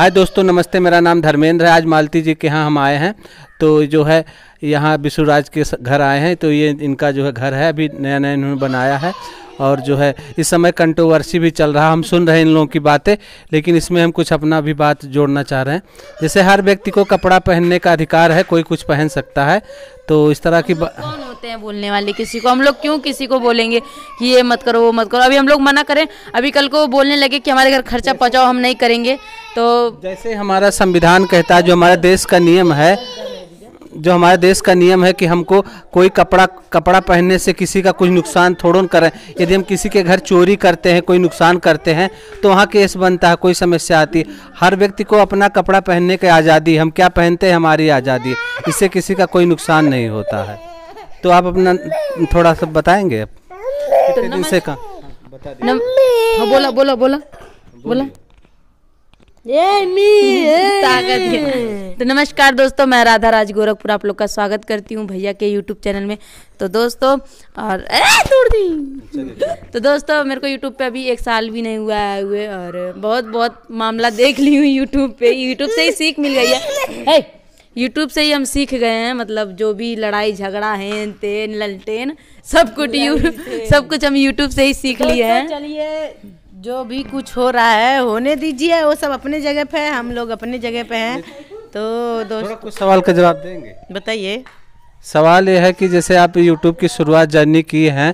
हाय दोस्तों नमस्ते मेरा नाम धर्मेंद्र है आज मालती जी के यहाँ हम आए हैं तो जो है यहाँ विश्वराज के घर आए हैं तो ये इनका जो है घर है अभी नया नया इन्होंने बनाया है और जो है इस समय कंट्रोवर्सी भी चल रहा हम सुन रहे हैं इन लोगों की बातें लेकिन इसमें हम कुछ अपना भी बात जोड़ना चाह रहे हैं जैसे हर व्यक्ति को कपड़ा पहनने का अधिकार है कोई कुछ पहन सकता है तो इस तरह की कौन होते हैं बोलने वाले किसी को हम लोग क्यों किसी को बोलेंगे कि ये मत करो वो मत करो अभी हम लोग मना करें अभी कल को बोलने लगे कि हमारे घर खर्चा पहुँचाओ हम नहीं करेंगे तो जैसे हमारा संविधान कहता है जो हमारा देश का नियम है जो हमारे देश का नियम है कि हमको कोई कपड़ा कपड़ा पहनने से किसी का कुछ नुकसान थोड़ों करें यदि हम किसी के घर चोरी करते हैं कोई नुकसान करते हैं तो वहाँ केस बनता है कोई समस्या आती है हर व्यक्ति को अपना कपड़ा पहनने की आज़ादी हम क्या पहनते हैं हमारी आज़ादी इससे किसी का कोई नुकसान नहीं होता है तो आप अपना थोड़ा सा बताएंगे आप कितने दिन बोला बोला बोला बोला तो नमस्कार दोस्तों मैं राधा राज गोरखपुर आप लोग का स्वागत करती हूँ भैया के यूट्यूब चैनल में तो दोस्तों और तोड़ दी तो दोस्तों मेरे को यूट्यूब पे अभी एक साल भी नहीं हुआ है हुए और बहुत बहुत मामला देख ली हूँ यूट्यूब पे यूट्यूब से ही सीख मिल गई है यूट्यूब से ही हम सीख गए हैं मतलब जो भी लड़ाई झगड़ा है तेन ललटेन सब कुछ सब कुछ हम यूट्यूब से ही सीख लिए हैं चलिए जो भी कुछ हो रहा है होने दीजिए वो सब अपने जगह पे है हम लोग अपने जगह पे हैं तो दोस्त कुछ सवाल का जवाब देंगे बताइए सवाल ये है कि जैसे आप यूट्यूब की शुरुआत जर्नी की है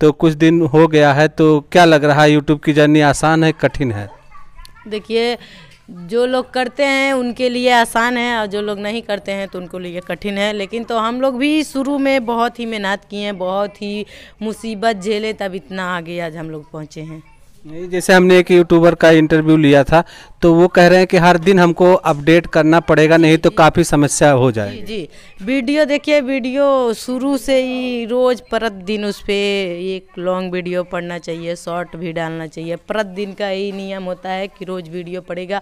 तो कुछ दिन हो गया है तो क्या लग रहा है यूट्यूब की जर्नी आसान है कठिन है देखिए जो लोग करते हैं उनके लिए आसान है और जो लोग नहीं करते हैं तो उनको लिए कठिन है लेकिन तो हम लोग भी शुरू में बहुत ही मेहनत किए हैं बहुत ही मुसीबत झेले तब इतना आगे आज हम लोग पहुँचे हैं नहीं जैसे हमने एक यूट्यूबर का इंटरव्यू लिया था तो वो कह रहे हैं कि हर दिन हमको अपडेट करना पड़ेगा नहीं तो काफ़ी समस्या हो जाएगी जी, जी वीडियो देखिए वीडियो शुरू से ही रोज़ दिन उस पर एक लॉन्ग वीडियो पढ़ना चाहिए शॉर्ट भी डालना चाहिए दिन का यही नियम होता है कि रोज़ वीडियो पड़ेगा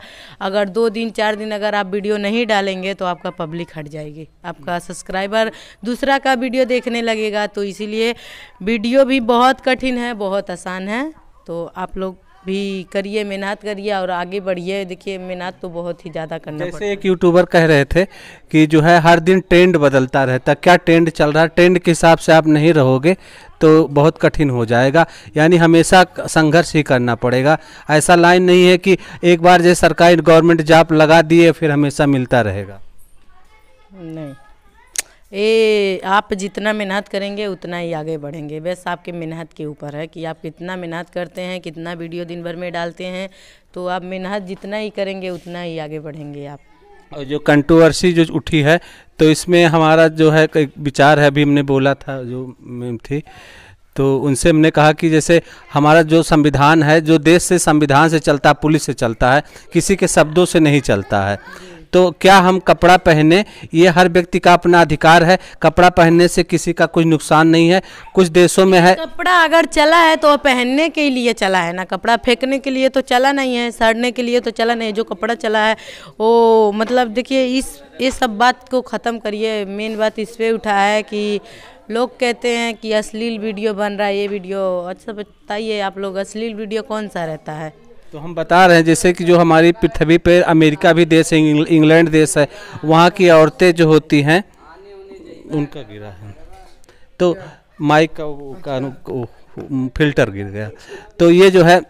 अगर दो दिन चार दिन अगर आप वीडियो नहीं डालेंगे तो आपका पब्लिक हट जाएगी आपका सब्सक्राइबर दूसरा का वीडियो देखने लगेगा तो इसीलिए वीडियो भी बहुत कठिन है बहुत आसान है तो आप लोग भी करिए मेहनत करिए और आगे बढ़िए देखिए मेहनत तो बहुत ही ज़्यादा करना जैसे एक यूट्यूबर कह रहे थे कि जो है हर दिन ट्रेंड बदलता रहता क्या ट्रेंड चल रहा है ट्रेंड के हिसाब से आप नहीं रहोगे तो बहुत कठिन हो जाएगा यानी हमेशा संघर्ष ही करना पड़ेगा ऐसा लाइन नहीं है कि एक बार जैसे सरकारी गवर्नमेंट जॉब लगा दिए फिर हमेशा मिलता रहेगा नहीं ए आप जितना मेहनत करेंगे उतना ही आगे बढ़ेंगे बस आपके मेहनत के ऊपर है कि आप कितना मेहनत करते हैं कितना वीडियो दिन भर में डालते हैं तो आप मेहनत जितना ही करेंगे उतना ही आगे बढ़ेंगे आप और जो कंट्रोवर्सी जो उठी है तो इसमें हमारा जो है विचार है अभी हमने बोला था जो मैम थी तो उनसे हमने कहा कि जैसे हमारा जो संविधान है जो देश से संविधान से चलता है पुलिस से चलता है किसी के शब्दों से नहीं चलता है तो क्या हम कपड़ा पहने ये हर व्यक्ति का अपना अधिकार है कपड़ा पहनने से किसी का कुछ नुकसान नहीं है कुछ देशों में है कपड़ा अगर चला है तो पहनने के लिए चला है ना कपड़ा फेंकने के लिए तो चला नहीं है सड़ने के लिए तो चला नहीं है जो कपड़ा चला है वो मतलब देखिए इस ये सब बात को ख़त्म करिए मेन बात इस पर उठा है कि लोग कहते हैं कि अश्लील वीडियो बन रहा है ये वीडियो अच्छा बताइए आप लोग अश्लील वीडियो कौन सा रहता है तो हम बता रहे हैं जैसे कि जो हमारी पृथ्वी पर अमेरिका भी देश है इंग्लैंड देश है वहाँ की औरतें जो होती हैं उनका गिरा है तो माइक का, का, फिल्टर गिर गया तो ये जो है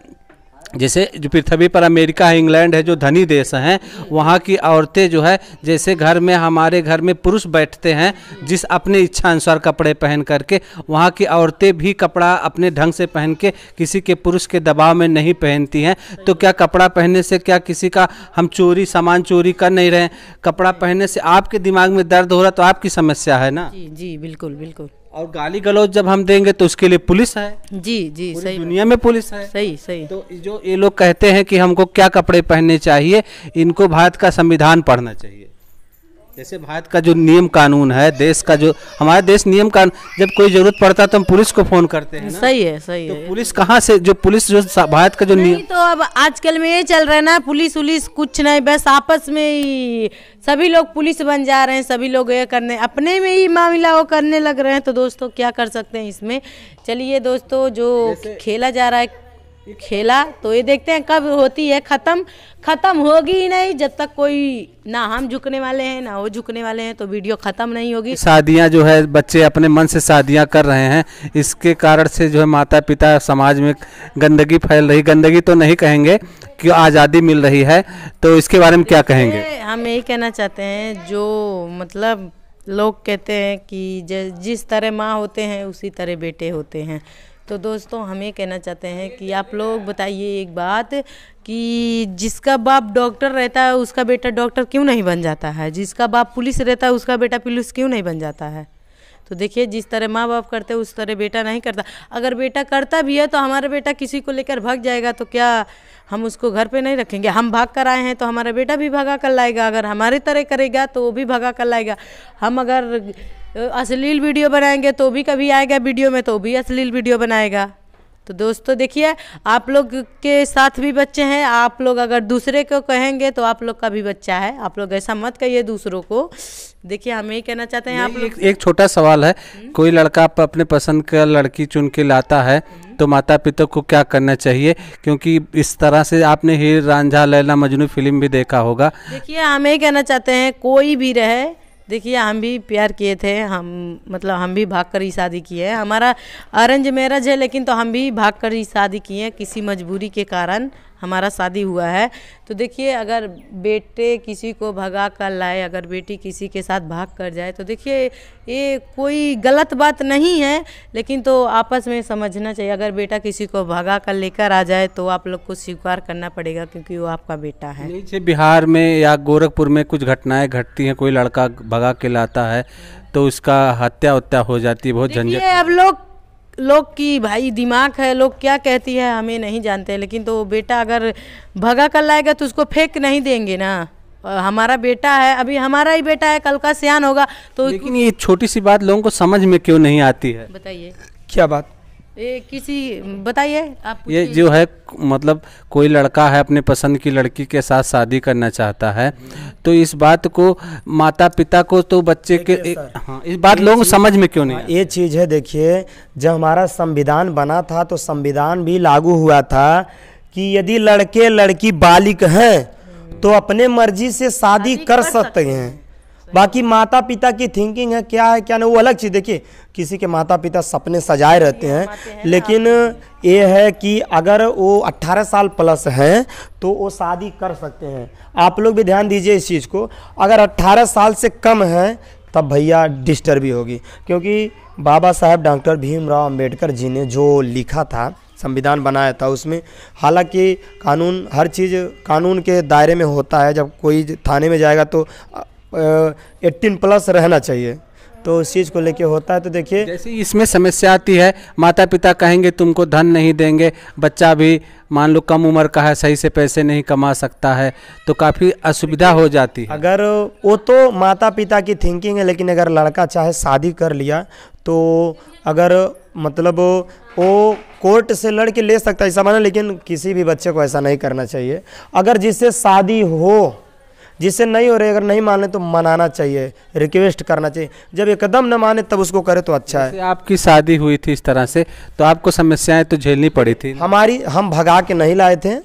जैसे जो पृथ्वी पर अमेरिका है इंग्लैंड है जो धनी देश हैं वहाँ की औरतें जो है जैसे घर में हमारे घर में पुरुष बैठते हैं जिस अपने इच्छा अनुसार कपड़े पहन करके वहाँ की औरतें भी कपड़ा अपने ढंग से पहन के किसी के पुरुष के दबाव में नहीं पहनती हैं तो क्या कपड़ा पहनने से क्या किसी का हम चोरी सामान चोरी कर नहीं रहे कपड़ा पहनने से आपके दिमाग में दर्द हो रहा तो आपकी समस्या है ना जी जी बिल्कुल बिल्कुल और गाली गलौज जब हम देंगे तो उसके लिए पुलिस है जी जी सही दुनिया में पुलिस है सही सही तो जो ये लोग कहते हैं कि हमको क्या कपड़े पहनने चाहिए इनको भारत का संविधान पढ़ना चाहिए जैसे भारत का जो नियम कानून है देश का जो हमारे देश नियम कानून जब कोई जरूरत पड़ता है तो हम पुलिस को फोन करते हैं सही है सही तो है पुलिस कहाँ से जो पुलिस जो भारत का जो नियम तो अब आजकल में ये चल रहा है ना पुलिस उलिस कुछ नहीं बस आपस में ही सभी लोग पुलिस बन जा रहे हैं सभी लोग ये करने अपने में ही मामला वो करने लग रहे हैं तो दोस्तों क्या कर सकते हैं इसमें चलिए दोस्तों जो खेला जा रहा है खेला तो ये देखते हैं कब होती है ख़त्म ख़त्म होगी ही नहीं जब तक कोई ना हम झुकने वाले हैं ना वो झुकने वाले हैं तो वीडियो ख़त्म नहीं होगी शादियां जो है बच्चे अपने मन से शादियां कर रहे हैं इसके कारण से जो है माता पिता समाज में गंदगी फैल रही गंदगी तो नहीं कहेंगे कि आज़ादी मिल रही है तो इसके बारे में क्या कहेंगे हम यही कहना चाहते हैं जो मतलब लोग कहते हैं कि जिस तरह माँ होते हैं उसी तरह बेटे होते हैं तो दोस्तों हम ये कहना चाहते हैं कि आप लोग बताइए एक बात कि जिसका बाप डॉक्टर रहता है उसका बेटा डॉक्टर क्यों नहीं बन जाता है जिसका बाप पुलिस रहता है उसका बेटा पुलिस क्यों नहीं बन जाता है तो देखिए जिस तरह माँ बाप करते उस तरह बेटा नहीं करता अगर बेटा करता भी है तो हमारा बेटा किसी को लेकर भाग जाएगा तो क्या हम उसको घर पे नहीं रखेंगे हम भाग कर आए हैं तो हमारा बेटा भी भागा कर लाएगा अगर हमारे तरह करेगा तो वो भी भागा कर लाएगा हम अगर अश्लील वीडियो बनाएंगे तो भी कभी आएगा वीडियो में तो भी अश्लील वीडियो बनाएगा तो दोस्तों देखिए आप लोग के साथ भी बच्चे हैं आप लोग अगर दूसरे को कहेंगे तो आप लोग का भी बच्चा है आप लोग ऐसा मत कहिए दूसरों को देखिए हम यही कहना चाहते हैं आप लोग एक छोटा सवाल है हम्म। कोई लड़का अपने पसंद का लड़की चुन के लाता है हम्म। तो माता पिता को क्या करना चाहिए क्योंकि इस तरह से आपने हीर रांझा लैला मजनू फिल्म भी देखा होगा देखिए हम यही कहना चाहते हैं कोई भी रहे देखिए हम भी प्यार किए थे हम मतलब हम भी भाग कर ही शादी किए हैं हमारा अरेंज मैरिज है लेकिन तो हम भी भाग कर ही शादी किए हैं किसी मजबूरी के कारण हमारा शादी हुआ है तो देखिए अगर बेटे किसी को भगा कर लाए अगर बेटी किसी के साथ भाग कर जाए तो देखिए ये कोई गलत बात नहीं है लेकिन तो आपस में समझना चाहिए अगर बेटा किसी को भगा कर लेकर आ जाए तो आप लोग को स्वीकार करना पड़ेगा क्योंकि वो आपका बेटा है बिहार में या गोरखपुर में कुछ घटनाएं घटती हैं कोई लड़का भगा के लाता है तो उसका हत्या उत्या हो जाती है बहुत झंझट अब लोग लोग की भाई दिमाग है लोग क्या कहती है हमें नहीं जानते लेकिन तो बेटा अगर भगा कर लाएगा तो उसको फेंक नहीं देंगे ना हमारा बेटा है अभी हमारा ही बेटा है कल का सियान होगा तो लेकिन ये छोटी सी बात लोगों को समझ में क्यों नहीं आती है बताइए क्या बात ये किसी बताइए आप ये जो है मतलब कोई लड़का है अपने पसंद की लड़की के साथ शादी करना चाहता है तो इस बात को माता पिता को तो बच्चे के हाँ इस बात लोग समझ में क्यों नहीं हाँ, ये चीज़ है देखिए जब हमारा संविधान बना था तो संविधान भी लागू हुआ था कि यदि लड़के लड़की बालिक हैं तो अपने मर्जी से शादी कर सकते हैं बाकी माता पिता की थिंकिंग है क्या है क्या नहीं वो अलग चीज़ देखिए किसी के माता पिता सपने सजाए रहते हैं लेकिन ये है कि अगर वो 18 साल प्लस हैं तो वो शादी कर सकते हैं आप लोग भी ध्यान दीजिए इस चीज़ को अगर 18 साल से कम है तब भैया डिस्टर्ब भी होगी क्योंकि बाबा साहेब डॉक्टर भीमराव अम्बेडकर जी ने जो लिखा था संविधान बनाया था उसमें हालांकि कानून हर चीज़ कानून के दायरे में होता है जब कोई थाने में जाएगा तो एट्टीन प्लस रहना चाहिए तो उस चीज़ को लेके होता है तो देखिए जैसे इसमें समस्या आती है माता पिता कहेंगे तुमको धन नहीं देंगे बच्चा भी मान लो कम उम्र का है सही से पैसे नहीं कमा सकता है तो काफ़ी असुविधा हो जाती है अगर वो तो माता पिता की थिंकिंग है लेकिन अगर लड़का चाहे शादी कर लिया तो अगर मतलब वो कोर्ट से लड़के ले सकता है ऐसा माना लेकिन किसी भी बच्चे को ऐसा नहीं करना चाहिए अगर जिससे शादी हो जिससे नहीं हो रही अगर नहीं माने तो मनाना चाहिए रिक्वेस्ट करना चाहिए जब एकदम न माने तब उसको करे तो अच्छा है आपकी शादी हुई थी इस तरह से तो आपको समस्याएं तो झेलनी पड़ी थी हमारी हम भगा के नहीं लाए थे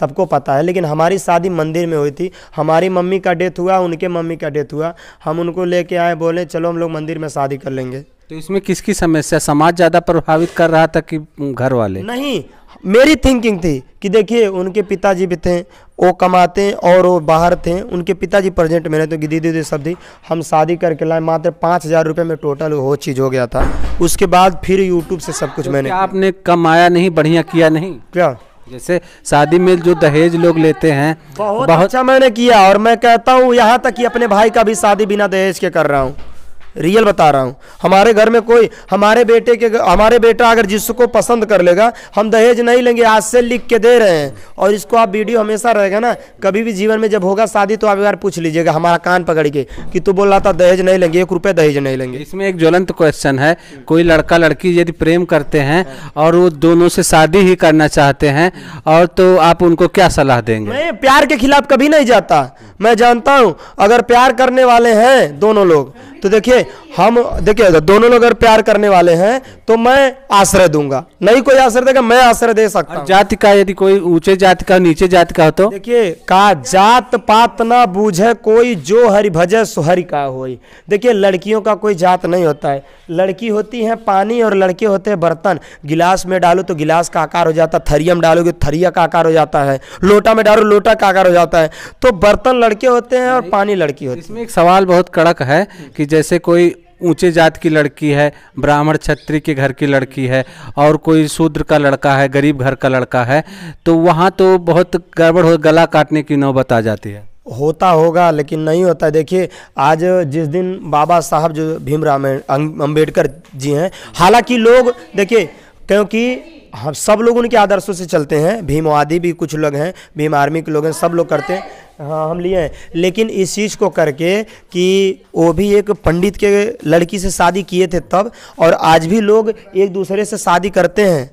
सबको पता है लेकिन हमारी शादी मंदिर में हुई थी हमारी मम्मी का डेथ हुआ उनके मम्मी का डेथ हुआ हम उनको लेके आए बोले चलो हम लोग मंदिर में शादी कर लेंगे तो इसमें किसकी समस्या समाज ज़्यादा प्रभावित कर रहा था कि घर वाले नहीं मेरी थिंकिंग थी कि देखिए उनके पिताजी भी थे वो कमाते और वो बाहर थे उनके पिताजी प्रेजेंट में तो दीदी दीदी सब दी हम शादी करके लाए मात्र पाँच हज़ार रुपये में टोटल वो चीज़ हो गया था उसके बाद फिर यूट्यूब से सब कुछ मैंने आपने कमाया नहीं बढ़िया किया नहीं क्या जैसे शादी में जो दहेज लोग लेते हैं बहुत, बहुत अच्छा मैंने किया और मैं कहता हूँ यहाँ तक कि अपने भाई का भी शादी बिना दहेज के कर रहा हूँ रियल बता रहा हूँ हमारे घर में कोई हमारे बेटे के हमारे बेटा अगर जिसको पसंद कर लेगा हम दहेज नहीं लेंगे आज से लिख के दे रहे हैं और इसको आप वीडियो हमेशा रहेगा ना कभी भी जीवन में जब होगा शादी तो आप एक बार पूछ लीजिएगा हमारा कान पकड़ के कि तू बोल रहा था दहेज नहीं लेंगे एक रुपये दहेज नहीं लेंगे इसमें एक ज्वलंत क्वेश्चन है कोई लड़का लड़की यदि प्रेम करते हैं और वो दोनों से शादी ही करना चाहते हैं और तो आप उनको क्या सलाह देंगे प्यार के खिलाफ कभी नहीं जाता मैं जानता हूँ अगर प्यार करने वाले हैं दोनों लोग तो देखिए हम देखिए दोनों लोग अगर प्यार करने वाले हैं तो मैं आश्रय दूंगा नहीं कोई आश्रय देगा मैं आश्रय दे सकता हूँ जाति का यदि कोई ऊंचे जाति का नीचे जाति का हो तो देखिए का जात पात ना बूझे कोई जो हरि भजे सुहरि का हो देखिए लड़कियों का कोई जात नहीं होता है लड़की होती है पानी और लड़के होते हैं बर्तन गिलास में डालो तो गिलास का आकार हो जाता है थरिया में डालोगे थरिया का आकार हो जाता है लोटा में डालो लोटा का आकार हो जाता है तो बर्तन लड़के होते हैं और पानी लड़की होती है इसमें एक सवाल बहुत कड़क है कि जैसे कोई ऊँचे जात की लड़की है ब्राह्मण छत्री के घर की लड़की है और कोई शूद्र का लड़का है गरीब घर का लड़का है तो वहाँ तो बहुत गड़बड़ हो गला काटने की नौबत आ जाती है होता होगा लेकिन नहीं होता देखिए आज जिस दिन बाबा साहब जो भीमराव अम्बेडकर जी हैं हालांकि लोग देखिए क्योंकि हम सब लोग उनके आदर्शों से चलते हैं भीमवादी भी कुछ लोग हैं भीम आर्मी के लोग हैं सब लोग करते हैं हाँ हम लिए हैं लेकिन इस चीज़ को करके कि वो भी एक पंडित के लड़की से शादी किए थे तब और आज भी लोग एक दूसरे से शादी करते हैं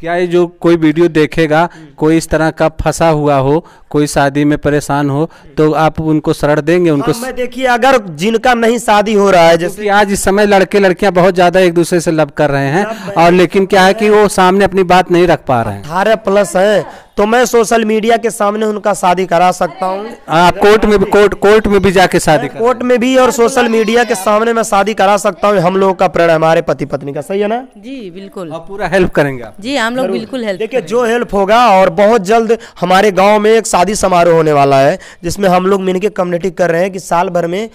क्या ये जो कोई वीडियो देखेगा कोई इस तरह का फंसा हुआ हो कोई शादी में परेशान हो तो आप उनको शरण देंगे उनको हाँ, मैं देखिए अगर जिनका नहीं शादी हो रहा है जैसे आज इस समय लड़के लड़कियां बहुत ज्यादा एक दूसरे से लव कर रहे हैं और लेकिन क्या है कि वो सामने अपनी बात नहीं रख पा रहे हैं अठारह प्लस है तो मैं सोशल मीडिया के सामने उनका शादी करा सकता हूँ हाँ, कोर्ट में भी कोर्ट कोर्ट में भी जाके शादी कोर्ट में भी और सोशल मीडिया के सामने मैं शादी करा सकता हूँ हम लोगों का प्रण हमारे पति पत्नी का सही है ना जी बिल्कुल और पूरा हेल्प करेंगे जी हम लोग बिल्कुल हेल्प देखिए जो हेल्प होगा और बहुत जल्द हमारे गाँव में एक शादी समारोह होने वाला है जिसमें हम लोग मिलकर कम्युनिटी कर रहे हैं कि साल भर में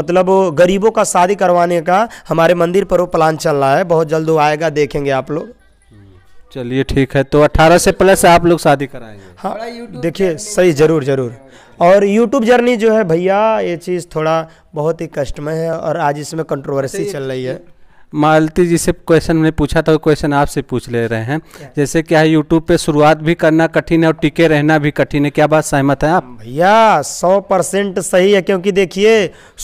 मतलब गरीबों का शादी करवाने का हमारे मंदिर पर वो प्लान चल रहा है बहुत जल्द वो आएगा देखेंगे आप लोग चलिए ठीक है तो 18 से प्लस आप लोग शादी कराएंगे हाँ देखिए सही ज़रूर ज़रूर और यूट्यूब जर्नी जो है भैया ये चीज़ थोड़ा बहुत ही कष्टमय है और आज इसमें कंट्रोवर्सी चल रही है मालती जी से क्वेश्चन मैंने पूछा था वो क्वेश्चन आपसे पूछ ले रहे हैं जैसे क्या है यूट्यूब पे शुरुआत भी करना कठिन है और टिके रहना भी कठिन है क्या बात सहमत है आप भैया सौ परसेंट सही है क्योंकि देखिए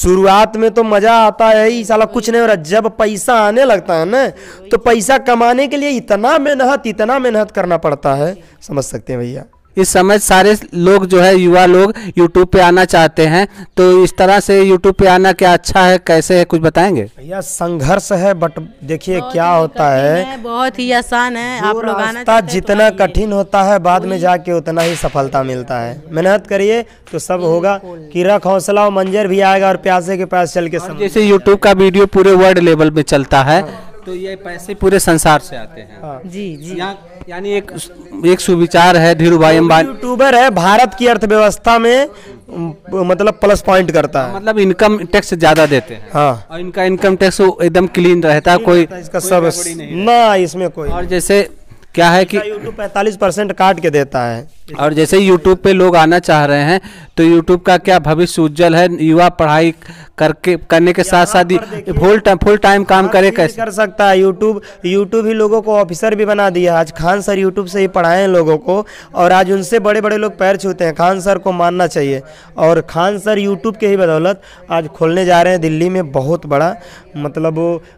शुरुआत में तो मज़ा आता है ही साला कुछ नहीं हो रहा जब पैसा आने लगता है ना तो पैसा कमाने के लिए इतना मेहनत इतना मेहनत करना पड़ता है समझ सकते हैं भैया इस समय सारे लोग जो है युवा लोग यूट्यूब पे आना चाहते हैं तो इस तरह से यूट्यूब पे आना क्या अच्छा है कैसे है कुछ बताएंगे भैया संघर्ष है बट देखिए क्या होता है, बहुत ही आसान है आप लोग आना तो जितना कठिन होता है बाद में जाके उतना ही सफलता मिलता है मेहनत करिए तो सब होगा कीड़ा हौसला और मंजर भी आएगा और प्यासे के पास चल के जैसे यूट्यूब का वीडियो पूरे वर्ल्ड लेवल पे चलता है हाँ। तो ये पैसे पूरे संसार से आते हैं हाँ। जी जी यानी एक एक सुविचार है धीरू भाई अम्बानी यूट्यूबर है भारत की अर्थव्यवस्था में मतलब प्लस पॉइंट करता है मतलब इनकम टैक्स ज्यादा देते हैं हाँ और इनका इनकम टैक्स एकदम क्लीन रहता है कोई इसका सब ना इसमें कोई और जैसे क्या है कि YouTube 45 परसेंट काट के देता है और जैसे YouTube पे लोग आना चाह रहे हैं तो YouTube का क्या भविष्य उज्जवल है युवा पढ़ाई करके करने के साथ साथ फुल टाइम फुल टाइम काम करे कैसे कर सकता है YouTube YouTube ही लोगों को ऑफिसर भी बना दिया आज खान सर YouTube से ही पढ़ाए हैं लोगों को और आज उनसे बड़े बड़े लोग पैर छूते हैं खान सर को मानना चाहिए और खान सर यूट्यूब के ही बदौलत आज खोलने जा रहे हैं दिल्ली में बहुत बड़ा मतलब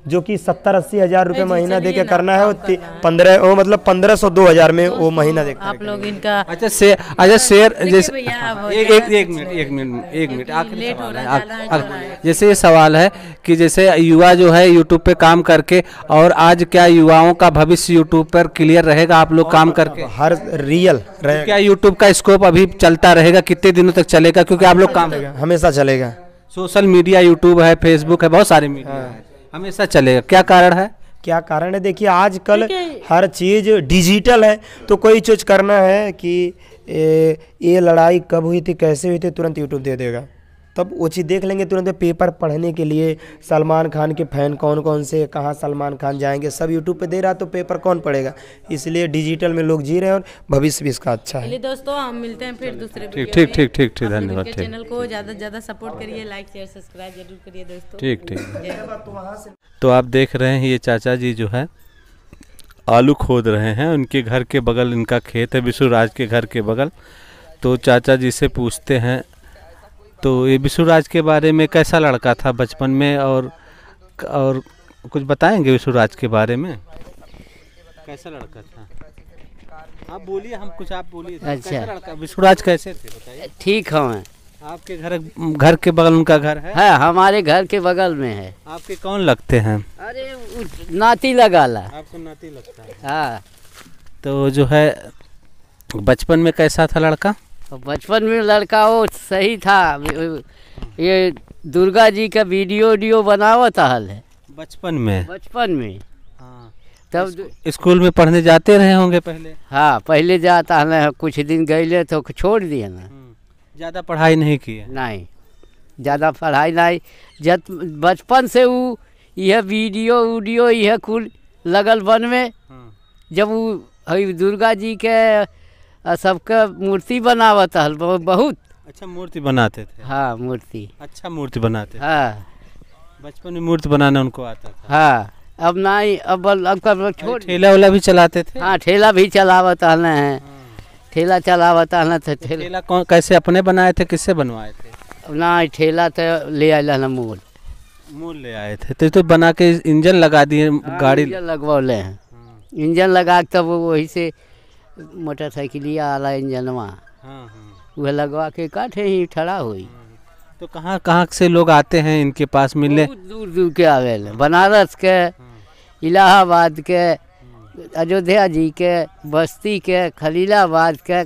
जो कि सत्तर अस्सी हज़ार रुपये महीना दे के करना है पंद्रह वो मतलब पंद्रह सौ दो हजार में वो महीना देखते आप लोग इनका अच्छा से अच्छा शेयर जैसे अच्छा। एक मिनट एक मिनट एक मिनट अच्छा जैसे ये सवाल है कि जैसे युवा जो है यूट्यूब पे काम करके और आज क्या युवाओं का भविष्य यूट्यूब पर क्लियर रहेगा आप लोग काम करके हर तो रियल क्या यूट्यूब का स्कोप अभी चलता रहेगा कितने दिनों तक चलेगा क्योंकि आप लोग काम हमेशा चलेगा सोशल मीडिया यूट्यूब है फेसबुक है बहुत सारे मीडिया हाँ। हमेशा चलेगा क्या कारण है क्या कारण है देखिए आजकल हर चीज़ डिजिटल है तो कोई चीज़ करना है कि ये लड़ाई कब हुई थी कैसे हुई थी तुरंत यूट्यूब दे देगा तब वो चीज़ देख लेंगे तुरंत पेपर पढ़ने के लिए सलमान खान के फ़ैन कौन कौन से कहाँ सलमान खान जाएंगे सब यूट्यूब पे दे रहा तो पेपर कौन पढ़ेगा इसलिए डिजिटल में लोग जी रहे हैं और भविष्य भी इसका अच्छा है दोस्तों हम मिलते हैं फिर दूसरे ठीक ठीक ठीक ठीक ठीक धन्यवाद चैनल को ज़्यादा से ज़्यादा सपोर्ट करिए लाइक शेयर सब्सक्राइब जरूर करिए दोस्तों ठीक ठीक तो आप देख रहे हैं ये चाचा जी जो है आलू खोद रहे हैं उनके घर के बगल इनका खेत है विश्वराज के घर के बगल तो चाचा जी से पूछते हैं तो ये विश्वराज के बारे में कैसा लड़का था बचपन में और और कुछ बताएंगे विश्वराज के बारे में कैसा लड़का था आप बोलिए हम कुछ आप बोलिए तो अच्छा कैसा लड़का विश्वराज कैसे थे बताइए ठीक हम आपके घर घर के बगल उनका घर है है हाँ, हमारे घर के बगल में है आपके कौन लगते हैं अरे नाती लगा ला आपको नाती लगता है हाँ तो जो है बचपन में कैसा था लड़का तो बचपन में लड़का वो सही था ये दुर्गा जी का वीडियो वीडियो बनावा था हल है बचपन में बचपन में हाँ। तब स्कूल में पढ़ने जाते रहे होंगे पहले हाँ पहले जाता है ना कुछ दिन गए तो छोड़ दिए ना हम्म। ज़्यादा पढ़ाई नहीं की नहीं ज़्यादा पढ़ाई नहीं जब बचपन से वो यह वीडियो वीडियो यह कुल लगल बन में हम्म। जब वो दुर्गा जी के सबका मूर्ति बनावत हल बहुत अच्छा मूर्ति बनाते थे हाँ मूर्ति अच्छा मूर्ति बनाते हाँ बचपन में मूर्ति बनाने उनको आता था हाँ अब ना अब अब छोड़ ठेला वेला भी चलाते थे हाँ ठेला भी चलावत हल है हाँ। ठेला चलावत हल थे तो ठेला कौन कैसे अपने बनाए थे किससे बनवाए थे ना ठेला तो ले आए ना मूल मूल ले आए थे तो तो बना के इंजन लगा दिए हाँ, गाड़ी लगवा ले हैं हाँ। इंजन लगा के तब वही से मोटरसाइकिलिया वाला इंजनवा हाँ, हाँ। वह लगवा के काटे ही ठड़ा हुई हाँ, तो कहाँ कहाँ से लोग आते हैं इनके पास मिलने दूर दूर के आवे बनारस के इलाहाबाद के अयोध्या जी के बस्ती के खलीलाबाद के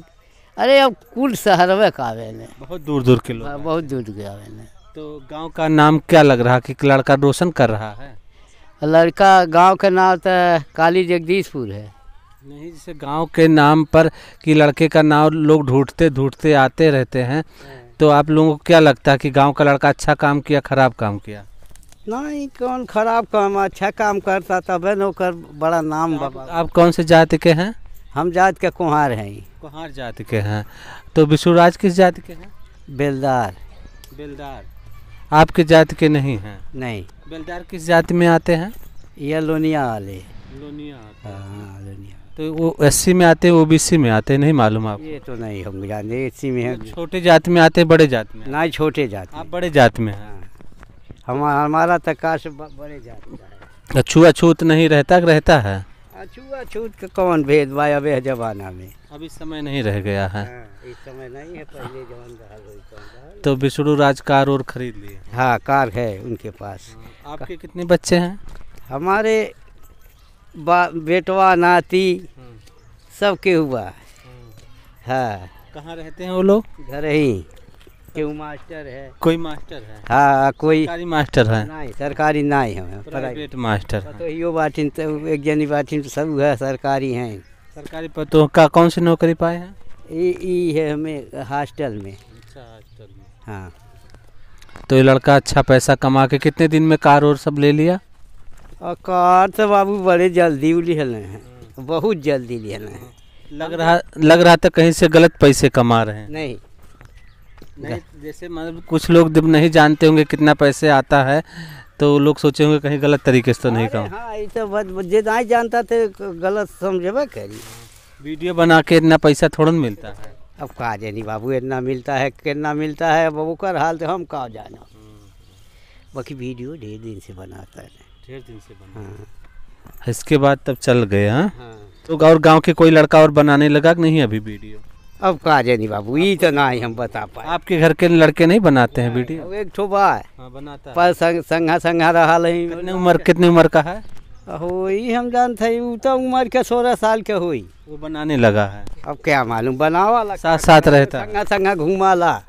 अरे अब कुल शहर में का आवे बहुत दूर दूर के लोग बहुत दूर के आवे तो गांव का नाम क्या लग रहा कि लड़का रोशन कर रहा है लड़का गांव का नाम तो काली जगदीशपुर है नहीं जैसे गांव के नाम पर कि लड़के का नाम लोग ढूंढते ढूंढते आते रहते हैं हाँ। तो आप लोगों को क्या लगता है कि गांव का लड़का अच्छा काम किया खराब काम किया नहीं कौन खराब काम अच्छा काम करता तब नौकर बड़ा नाम आप, आप कौन से जाति के हैं हम जात के कुहार हैं कुहार जाति के हैं तो विश्वराज किस जाति के हैं बेलदार बेलदार आपके जाति के नहीं हैं नहीं बेलदार किस जाति में आते हैं ये लोनिया वाले लोनिया हाँ लोनिया तो वो एससी में आते हैं ओबीसी में आते नहीं मालूम आप ये तो नहीं हम जानते एससी में है छोटे जात में आते बड़े जात में ना छोटे जात आप बड़े जात में हाँ। हम हमारा तो तकाश बड़े जात का तो छूत नहीं रहता रहता है हाँ, छूत का कौन भेद भाई अब जमाना में अभी समय नहीं रह गया है हाँ, इस समय नहीं है पहले जमान तो विष्णु राज कार और खरीद लिए हाँ कार है उनके पास आपके कितने बच्चे हैं हमारे बेटवा नाती सबके हुआ हाँ कहाँ रहते हैं वो लोग घर ही क्यों मास्टर है कोई मास्टर है हाँ कोई सरकारी मास्टर है नहीं सरकारी नहीं है प्राइवेट मास्टर तो यो बाटिन तो एक जनी बाटिन तो सब है सरकारी हैं सरकारी पर तो का कौन सी नौकरी पाए हैं ये ये है हमें हॉस्टल में अच्छा हॉस्टल में हाँ तो ये लड़का अच्छा पैसा कमा के कितने दिन में कार और सब ले लिया कार तो बाबू बड़े जल्दी लिहले हैं हम्म। बहुत जल्दी लिहले हैं हम्म। लग रहा लग रहा था कहीं से गलत पैसे कमा रहे हैं नहीं नहीं जैसे मतलब कुछ लोग जब नहीं जानते होंगे कितना पैसे आता है तो लोग सोचे होंगे कहीं गलत तरीके से तो नहीं कहा हाँ ये तो जे नहीं जानता थे गलत समझे करी वीडियो बना के इतना पैसा ना मिलता है अब कहा नहीं बाबू इतना मिलता है कितना मिलता है बाबू कर हाल तो हम कहा जाना हम्म। बाकी वीडियो ढेर दिन से बनाता है ढेर दिन से बना हाँ इसके बाद तब चल गए हाँ।, हाँ, तो और गांव के कोई लड़का और बनाने लगा नहीं अभी वीडियो अब कहा जाए नहीं बाबू ये तो ना ही हम बता पाए आपके घर के लड़के नहीं बनाते हैं हाँ, वीडियो एक ठो बा हाँ, पर संग, संघा संघा रहा कितने उम्र कितनी उम्र का है होई हम जानते वो तो उम्र के सोलह साल के हुई वो बनाने लगा है अब क्या मालूम बनावा साथ साथ रहता संगा संगा घूमा ला